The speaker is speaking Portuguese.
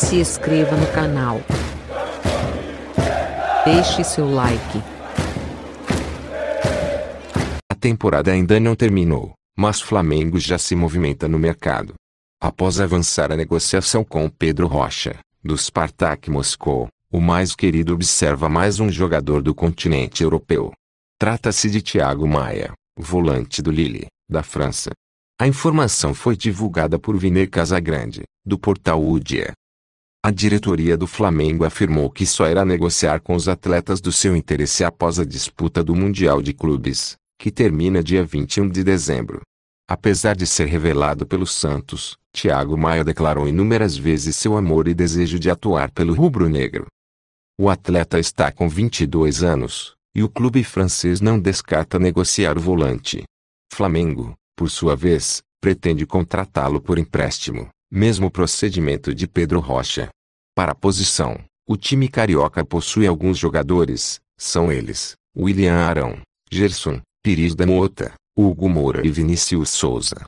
Se inscreva no canal. Deixe seu like. A temporada ainda não terminou, mas Flamengo já se movimenta no mercado. Após avançar a negociação com Pedro Rocha, do Spartak Moscou, o mais querido observa mais um jogador do continente europeu. Trata-se de Thiago Maia, volante do Lille, da França. A informação foi divulgada por Viner Casagrande, do portal Udia, a diretoria do Flamengo afirmou que só irá negociar com os atletas do seu interesse após a disputa do Mundial de Clubes, que termina dia 21 de dezembro. Apesar de ser revelado pelo Santos, Thiago Maia declarou inúmeras vezes seu amor e desejo de atuar pelo rubro-negro. O atleta está com 22 anos, e o clube francês não descarta negociar o volante. Flamengo, por sua vez, pretende contratá-lo por empréstimo, mesmo procedimento de Pedro Rocha. Para a posição, o time carioca possui alguns jogadores, são eles, William Arão, Gerson, Pires da Mota, Hugo Moura e Vinícius Souza.